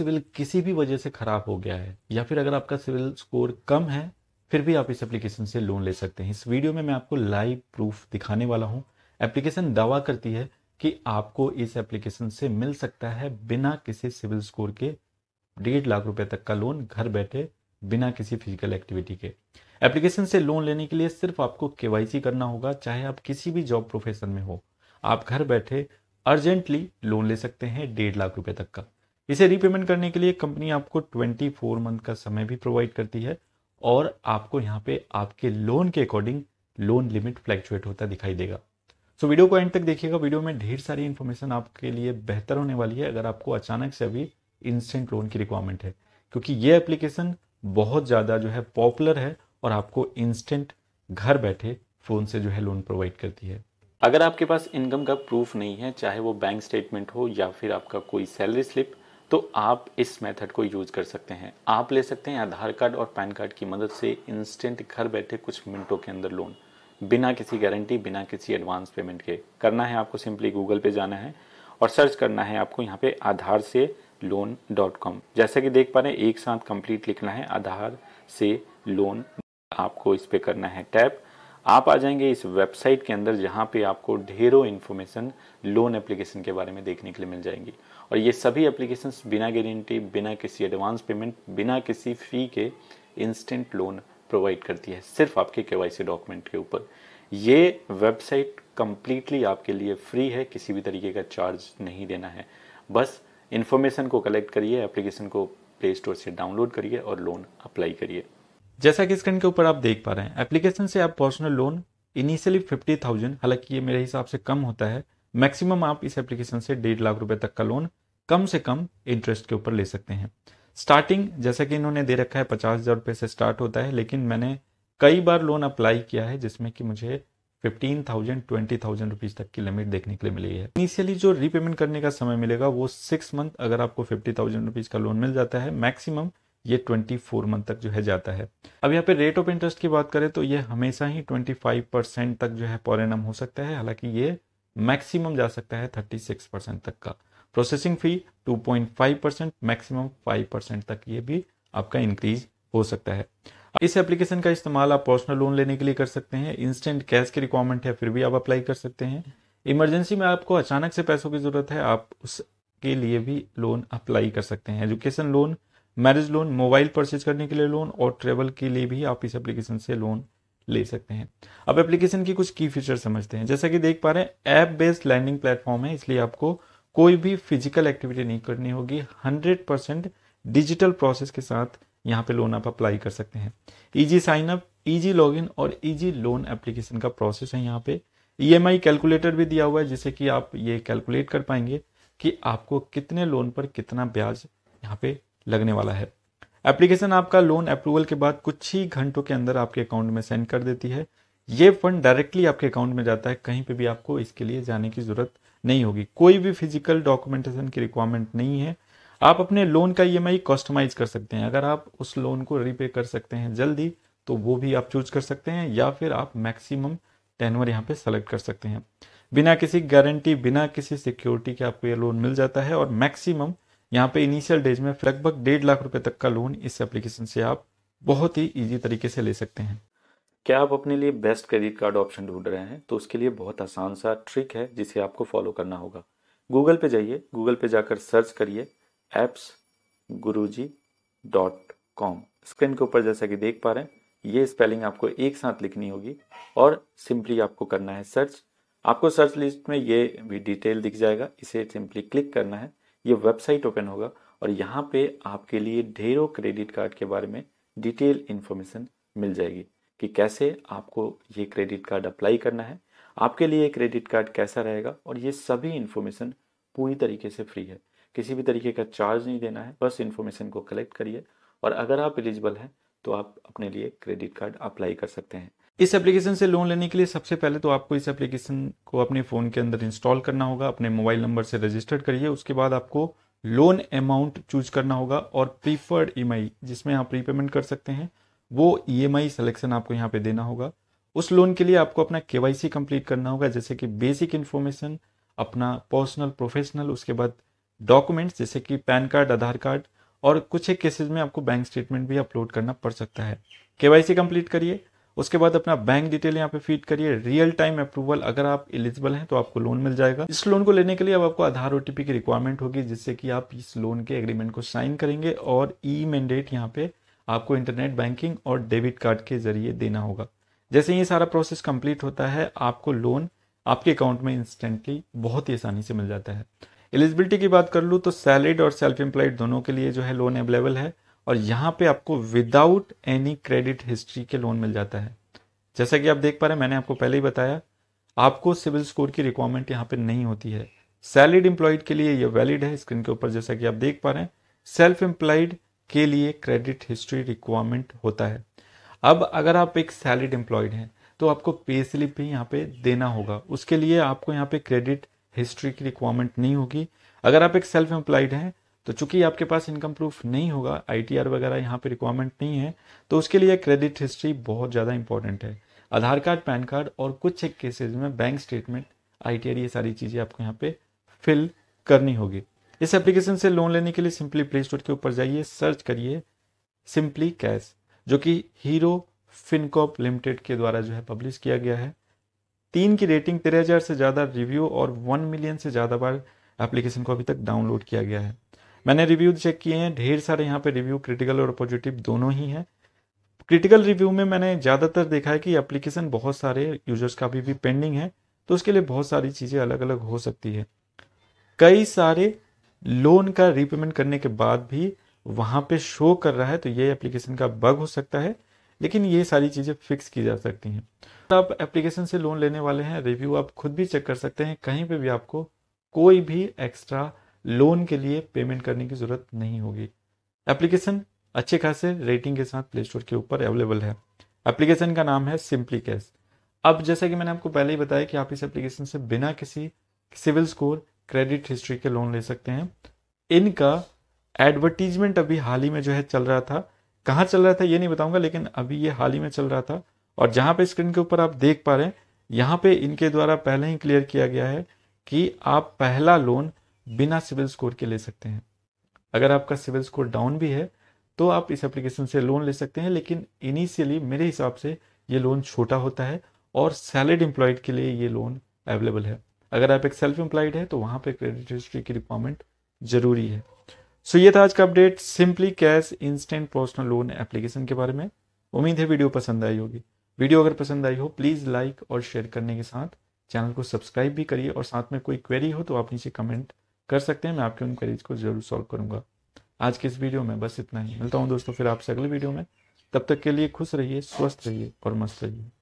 civil किसी भी वजह से ख़राब हो गया है या फिर अगर आपका सिविल स्कोर कम है फिर भी आप इस एप्लीकेशन से लोन ले सकते हैं इस वीडियो में मैं आपको लाइव प्रूफ दिखाने वाला हूं एप्लीकेशन दावा करती है कि आपको इस एप्लीकेशन से मिल सकता है बिना किसी सिविल स्कोर के डेढ़ लाख रुपए तक का लोन घर बैठे बिना किसी फिजिकल एक्टिविटी के एप्लीकेशन से लोन लेने के लिए सिर्फ आपको केवाईसी करना होगा चाहे आप किसी भी जॉब प्रोफेशन में हो आप घर बैठे अर्जेंटली लोन ले सकते हैं डेढ़ लाख रुपए तक का इसे रीपेमेंट करने के लिए कंपनी आपको 24 मंथ का समय भी प्रोवाइड करती है और आपको यहाँ पे आपके लोन के अकॉर्डिंग लोन लिमिट फ्लैक्चुएट होता दिखाई देगा सो so, वीडियो को एंड तक देखिएगा वीडियो में ढेर सारी इन्फॉर्मेशन आपके लिए बेहतर होने वाली है अगर आपको अचानक से अभी इंस्टेंट लोन की रिक्वायरमेंट है क्योंकि ये एप्लीकेशन बहुत ज़्यादा जो है पॉपुलर है और आपको इंस्टेंट घर बैठे फ़ोन से जो है लोन प्रोवाइड करती है अगर आपके पास इनकम का प्रूफ नहीं है चाहे वो बैंक स्टेटमेंट हो या फिर आपका कोई सैलरी स्लिप तो आप इस मेथड को यूज़ कर सकते हैं आप ले सकते हैं आधार कार्ड और पैन कार्ड की मदद से इंस्टेंट घर बैठे कुछ मिनटों के अंदर लोन बिना किसी गारंटी बिना किसी एडवांस पेमेंट के करना है आपको सिंपली गूगल पे जाना है और सर्च करना है आपको यहाँ पे आधार से लोन डॉट कॉम जैसा कि देख पा रहे हैं एक साथ कंप्लीट लिखना है आधार से लोन आपको इस पर करना है टैप आप आ जाएंगे इस वेबसाइट के अंदर जहाँ पे आपको ढेरों इन्फॉर्मेशन लोन एप्लीकेशन के बारे में देखने के लिए मिल जाएंगी और ये सभी एप्लीकेशन बिना गारंटी बिना किसी एडवांस पेमेंट बिना किसी फ़ी के इंस्टेंट लोन प्रोवाइड करती है सिर्फ आपके के डॉक्यूमेंट के ऊपर ये वेबसाइट कम्प्लीटली आपके लिए फ्री है किसी भी तरीके का चार्ज नहीं देना है बस इन्फॉर्मेशन को कलेक्ट करिए एप्लीकेशन को प्ले स्टोर से डाउनलोड करिए और लोन अप्लाई करिए जैसा कि स्क्रीन के ऊपर आप देख पा रहे हैं एप्लीकेशन से आप personal loan initially fifty thousand हालांकि ये मेरे हिसाब से कम होता है मैक्सिमम आप इस एप्लीकेशन से डेढ़ लाख रुपए तक का लोन कम से कम इंटरेस्ट के ऊपर ले सकते हैं स्टार्टिंग जैसा कि इन्होंने दे रखा है पचास हज़ार रुपये से स्टार्ट होता है लेकिन मैंने कई बार लोन अप्लाई किया है जिसमें कि मुझे fifteen thousand twenty thousand rupees तक की लिमिट देखने के लिए मिली है इनिशियली जो रीपेमेंट करने का समय मिलेगा वो सिक्स मंथ अगर आपको फिफ्टी थाउजेंड रुपीज़ का लोन मिल जाता है मैक्सिमम ये 24 मंथ तक जो है जाता है अब यहाँ पे रेट ऑफ इंटरेस्ट की बात करें तो ये हमेशा ही 25 परसेंट तक जो है पॉरेनम हो सकता है हालांकि ये मैक्सिमम जा सकता है 36 परसेंट तक का processing fee 2.5 percent maximum 5 percent तक ये भी आपका इंक्रीज हो सकता है इस एप्लीकेशन का इस्तेमाल आप पर्सनल लोन लेने के लिए कर सकते हैं इंस्टेंट कैश की रिक्वायरमेंट है फिर भी आप अप्लाई कर सकते हैं इमरजेंसी में आपको अचानक से पैसों की जरूरत है आप उसके लिए भी लोन अप्लाई कर सकते हैं education loan marriage loan mobile purchase करने के लिए लोन और ट्रेवल के लिए भी आप इस एप्लीकेशन से लोन ले सकते हैं अब एप्लीकेशन की कुछ की फीचर समझते हैं जैसा कि देख पा रहे हैं ऐप बेस्ड लैंडिंग प्लेटफॉर्म है इसलिए आपको कोई भी फिजिकल एक्टिविटी नहीं करनी होगी हंड्रेड परसेंट डिजिटल प्रोसेस के साथ यहाँ पे लोन आप अप्लाई कर सकते हैं easy sign up log in और इजी लोन एप्लीकेशन का प्रोसेस है यहाँ पे ईएमआई e कैलकुलेटर भी दिया हुआ है जिससे कि आप ये कैलकुलेट कर पाएंगे कि आपको कितने लोन पर कितना ब्याज यहाँ पे लगने वाला है एप्लीकेशन आपका लोन अप्रूवल के बाद कुछ ही घंटों के अंदर आपके अकाउंट में सेंड कर देती है ये फंड डायरेक्टली आपके अकाउंट में जाता है कहीं पे भी आपको इसके लिए जाने की ज़रूरत नहीं होगी कोई भी फिजिकल डॉक्यूमेंटेशन की रिक्वायरमेंट नहीं है आप अपने लोन का ई e कस्टमाइज कर सकते हैं अगर आप उस लोन को रीपे कर सकते हैं जल्दी तो वो भी आप चूज कर सकते हैं या फिर आप मैक्सिमम टेनवर यहाँ पे सेलेक्ट कर सकते हैं बिना किसी गारंटी बिना किसी सिक्योरिटी के आपको ये लोन मिल जाता है और मैक्सिमम यहाँ पे इनिशियल डेज में लगभग डेढ़ लाख रुपए तक का लोन इस एप्लीकेशन से आप बहुत ही ईजी तरीके से ले सकते हैं क्या आप अपने लिए बेस्ट क्रेडिट कार्ड ऑप्शन ढूंढ रहे हैं तो उसके लिए बहुत आसान सा ट्रिक है जिसे आपको फॉलो करना होगा गूगल पे जाइए गूगल पे जाकर सर्च करिए apps G dot com screen के ऊपर जैसा कि देख पा रहे हैं ये स्पेलिंग आपको एक साथ लिखनी होगी और सिंपली आपको करना है सर्च आपको सर्च लिस्ट में ये भी डिटेल दिख जाएगा इसे सिंपली क्लिक करना है ये वेबसाइट ओपन होगा और यहाँ पे आपके लिए ढेरों क्रेडिट कार्ड के बारे में डिटेल इन्फॉर्मेशन मिल जाएगी कि कैसे आपको ये क्रेडिट कार्ड अप्लाई करना है आपके लिए क्रेडिट कार्ड कैसा रहेगा और ये सभी इन्फॉर्मेशन पूरी तरीके से फ्री है किसी भी तरीके का चार्ज नहीं देना है बस इन्फॉर्मेशन को कलेक्ट करिए और अगर आप एलिजिबल हैं तो आप अपने लिए क्रेडिट कार्ड अप्लाई कर सकते हैं इस एप्लीकेशन से लोन लेने के लिए सबसे पहले तो आपको इस एप्लीकेशन को अपने फ़ोन के अंदर इंस्टॉल करना होगा अपने मोबाइल नंबर से रजिस्टर्ड करिए उसके बाद आपको लोन अमाउंट चूज करना होगा और प्रीफर्ड ई जिसमें आप रीपेमेंट कर सकते हैं वो ई सिलेक्शन आपको यहाँ पे देना होगा उस लोन के लिए आपको अपना के कंप्लीट करना होगा जैसे कि बेसिक इन्फॉर्मेशन अपना पर्सनल प्रोफेशनल उसके बाद डॉक्यूमेंट्स जैसे कि पैन कार्ड आधार कार्ड और कुछ एक केसेज में आपको बैंक स्टेटमेंट भी अपलोड करना पड़ सकता है के कंप्लीट करिए उसके बाद अपना बैंक डिटेल यहाँ पे फीड करिए रियल टाइम अप्रूवल अगर आप एलिजिबल हैं तो आपको लोन मिल जाएगा इस लोन को लेने के लिए अब आपको आधार ओटीपी की रिक्वायरमेंट होगी जिससे कि आप इस लोन के एग्रीमेंट को साइन करेंगे और ई मैंडेट यहाँ पे आपको इंटरनेट बैंकिंग और डेबिट कार्ड के जरिए देना होगा जैसे ये सारा प्रोसेस कंप्लीट होता है आपको लोन आपके अकाउंट में इंस्टेंटली बहुत ही आसानी से मिल जाता है एलिजिबिलिटी की बात कर लूँ तो सैलरीड और सेल्फ एम्प्लॉयड दोनों के लिए जो है लोन अवेलेबल है और यहाँ पे आपको विदाउट एनी क्रेडिट हिस्ट्री के लोन मिल जाता है जैसा कि आप देख पा रहे हैं मैंने आपको पहले ही बताया आपको सिविल स्कोर की रिक्वायरमेंट यहाँ पे नहीं होती है सैलरीड एम्प्लॉयड के लिए ये वैलिड है स्क्रीन के ऊपर जैसा कि आप देख पा रहे हैं सेल्फ एम्प्लॉयड के लिए क्रेडिट हिस्ट्री रिक्वायरमेंट होता है अब अगर आप एक सैलरीड एम्प्लॉयड हैं तो आपको पे स्लिप भी यहाँ पे देना होगा उसके लिए आपको यहाँ पे क्रेडिट हिस्ट्री की रिक्वायरमेंट नहीं होगी अगर आप एक सेल्फ एम्प्लॉयड हैं तो चूंकि आपके पास इनकम प्रूफ नहीं होगा आईटीआर वगैरह यहाँ पे रिक्वायरमेंट नहीं है तो उसके लिए क्रेडिट हिस्ट्री बहुत ज़्यादा इंपॉर्टेंट है आधार कार्ड पैन कार्ड और कुछ एक केसेज में बैंक स्टेटमेंट आई ये सारी चीज़ें आपको यहाँ पे फिल करनी होगी इस एप्लीकेशन से लोन लेने के लिए सिंपली प्ले स्टोर के ऊपर जाइए सर्च करिए सिंपली कैश जो कि हीरो फिनकॉप लिमिटेड के द्वारा जो है पब्लिश किया गया है तीन की रेटिंग तेरह हज़ार से ज़्यादा रिव्यू और वन मिलियन से ज़्यादा बार एप्लीकेशन को अभी तक डाउनलोड किया गया है मैंने रिव्यू चेक किए हैं ढेर सारे यहाँ पे रिव्यू क्रिटिकल और पॉजिटिव दोनों ही हैं क्रिटिकल रिव्यू में मैंने ज़्यादातर देखा है कि एप्लीकेशन बहुत सारे यूजर्स का अभी भी पेंडिंग है तो उसके लिए बहुत सारी चीज़ें अलग अलग हो सकती है कई सारे लोन का रिपेमेंट करने के बाद भी वहाँ पे शो कर रहा है तो ये एप्लीकेशन का बग हो सकता है लेकिन ये सारी चीज़ें फिक्स की जा सकती हैं आप एप्लीकेशन से लोन लेने वाले हैं रिव्यू आप खुद भी चेक कर सकते हैं कहीं पर भी आपको कोई भी एक्स्ट्रा लोन के लिए पेमेंट करने की ज़रूरत नहीं होगी एप्लीकेशन अच्छे खासे रेटिंग के साथ प्ले स्टोर के ऊपर अवेलेबल है एप्लीकेशन का नाम है सिंपली कैश अब जैसा कि मैंने आपको पहले ही बताया कि आप इस एप्लीकेशन से बिना किसी सिविल स्कोर क्रेडिट हिस्ट्री के लोन ले सकते हैं इनका एडवर्टीजमेंट अभी हाल ही में जो है चल रहा था कहाँ चल रहा था ये नहीं बताऊंगा लेकिन अभी ये हाल ही में चल रहा था और जहाँ पे स्क्रीन के ऊपर आप देख पा रहे हैं यहाँ पे इनके द्वारा पहले ही क्लियर किया गया है कि आप पहला लोन बिना सिविल स्कोर के ले सकते हैं अगर आपका सिविल स्कोर डाउन भी है तो आप इस एप्लीकेशन से लोन ले सकते हैं लेकिन इनिशियली मेरे हिसाब से ये लोन छोटा होता है और सैलरीड एम्प्लॉयड के लिए ये लोन अवेलेबल है अगर आप एक सेल्फ एम्प्लॉयड है तो वहाँ पर क्रेडिट हिस्ट्री की रिक्वायरमेंट जरूरी है सो so, ये था आज का update simply cash instant personal loan application के बारे में उम्मीद है वीडियो पसंद आई होगी वीडियो अगर पसंद आई हो प्लीज़ लाइक और शेयर करने के साथ चैनल को सब्सक्राइब भी करिए और साथ में कोई क्वेरी हो तो आप नीचे कमेंट कर सकते हैं मैं आपके उन क्वेरीज को जरूर सॉल्व करूंगा आज के इस वीडियो में बस इतना ही मिलता हूँ दोस्तों फिर आपसे अगले वीडियो में तब तक के लिए खुश रहिए स्वस्थ रहिए और मस्त रहिए